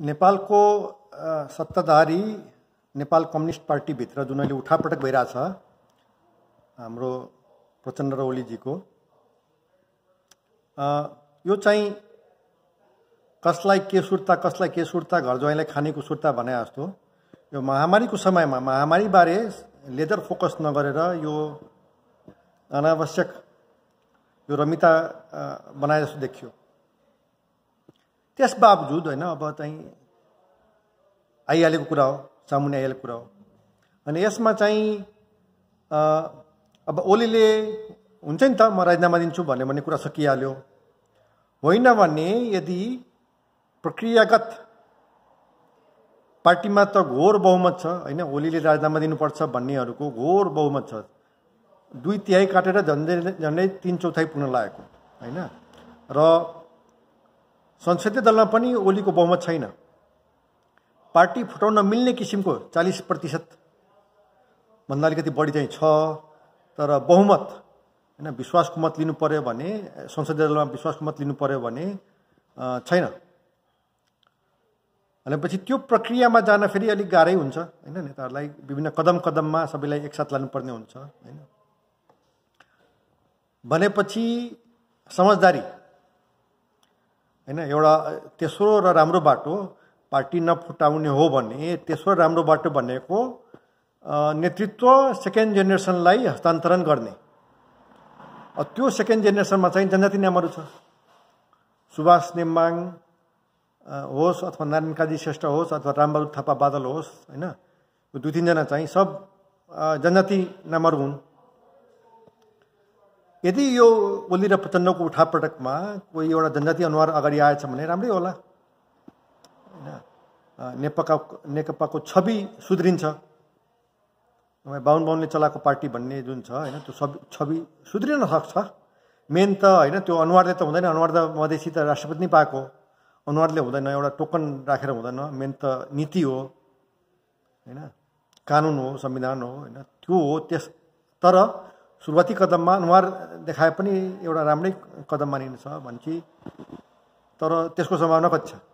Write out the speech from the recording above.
नेपालको सत्ताधारी नेपाल कम्युनिस्ट पार्टीभित्र जुन अहिले उठापटक भइरहेछ हाम्रो प्रचण्ड र ओलीजीको यो चाहिँ कसलाई के सुर्ता कसलाई के सुर्ता घर ज्वाइँलाई खानेको सुर्ता भने जस्तो यो महामारीको समयमा महामारीबारे लेदर फोकस नगरेर यो अनावश्यक यो रमिता बनाए जस्तो देखियो त्यस बावजुद होइन अब चाहिँ आइहालेको कुरा हो सामुन्ने आइहालेको कुरा हो अनि यसमा चाहिँ अब ओलीले हुन्छ नि त म राजीनामा दिन्छु भन्यो भन्ने कुरा सकिहाल्यो होइन भने यदि प्रक्रियागत पार्टीमा त घोर बहुमत छ होइन ओलीले राजीनामा दिनुपर्छ भन्नेहरूको घोर बहुमत छ दुई तिहाई काटेर झन्डै झन्डै तिन चौथाइ पुग्न लागेको होइन र संसदीय दलमा पनि ओलीको बहुमत छैन पार्टी फुटाउन मिल्ने किसिमको चालिस प्रतिशत भन्दा अलिकति बढी चाहिँ छ तर बहुमत होइन विश्वासको मत लिनु पऱ्यो भने संसदीय दलमा विश्वासको मत लिनु पऱ्यो भने छैन भनेपछि त्यो प्रक्रियामा जान फेरि अलिक गाह्रै हुन्छ होइन नेताहरूलाई विभिन्न कदम कदममा सबैलाई एकसाथ लानुपर्ने हुन्छ होइन भनेपछि समझदारी होइन एउटा तेस्रो र राम्रो बाटो पार्टी नफुटाउने हो भने तेस्रो राम्रो बाटो भनेको नेतृत्व सेकेन्ड जेनेरेसनलाई हस्तान्तरण गर्ने त्यो सेकेन्ड जेनेरेसनमा चाहिँ जनजाति नामहरू छ सुभाष नेम्बाङ होस् अथवा नारायण काजी श्रेष्ठ होस् अथवा रामबहादुर थापा बादल होस् होइन दुई तिनजना चाहिँ सब जनजाति नामहरू हुन् यदि यो ओली र प्रचण्डको उठापटकमा कोही एउटा जनजाति अनुहार अगाडि आएछ भने राम्रै होला होइन नेपका नेकपाको छवि सुध्रिन्छ बाहुन बाहुनले चलाएको पार्टी भन्ने जुन छ होइन त्यो छवि छवि सुध्रिन सक्छ मेन त होइन त्यो अनुहारले त हुँदैन अनुहार त मधेसी त राष्ट्रपति नै पाएको अनुहारले हुँदैन एउटा टोकन राखेर हुँदैन मेन त नीति हो होइन कानुन हो संविधान हो होइन त्यो हो त्यस तर सुरुवाती कदममा अनुहार देखाए पनि एउटा राम्रै कदम मानिन्छ भनेपछि तर त्यसको सम्भावना कति छ